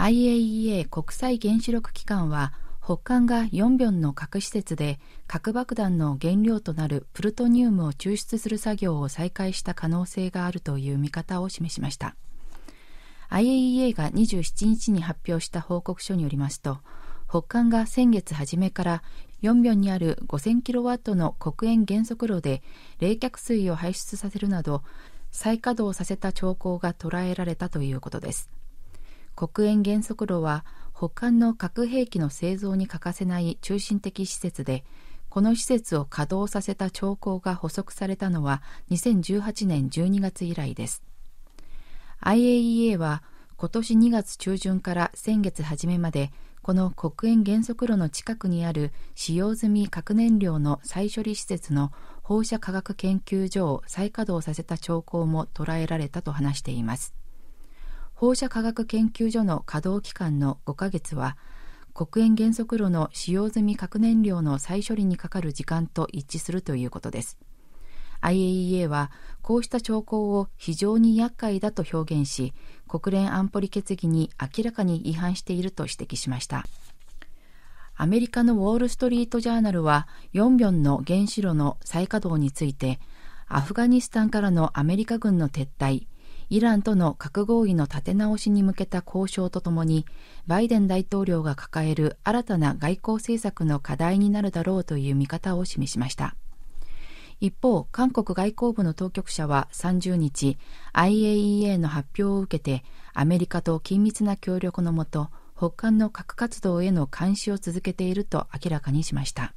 IAEA 国際原子力機関は北韓がヨンビョンの核施設で核爆弾の原料となるプルトニウムを抽出する作業を再開した可能性があるという見方を示しました IAEA が27日に発表した報告書によりますと北韓が先月初めからヨンビョンにある5000キロワットの黒煙減速炉で冷却水を排出させるなど再稼働させた兆候が捉えられたということです国園原則炉は他の核兵器の製造に欠かせない中心的施設でこの施設を稼働させた兆候が捕捉されたのは2018年12月以来です IAEA は今年2月中旬から先月初めまでこの黒煙原則炉の近くにある使用済み核燃料の再処理施設の放射科学研究所を再稼働させた兆候も捉えられたと話しています。放射科学研究所の稼働期間の5ヶ月は国煙原則炉の使用済み核燃料の再処理にかかる時間と一致するということです IAEA はこうした兆候を非常に厄介だと表現し国連安保理決議に明らかに違反していると指摘しましたアメリカのウォール・ストリート・ジャーナルはヨンビョンの原子炉の再稼働についてアフガニスタンからのアメリカ軍の撤退イランとの核合意の立て直しに向けた交渉とともに、バイデン大統領が抱える新たな外交政策の課題になるだろうという見方を示しました。一方、韓国外交部の当局者は30日、IAEA の発表を受けて、アメリカと緊密な協力のもと、北韓の核活動への監視を続けていると明らかにしました。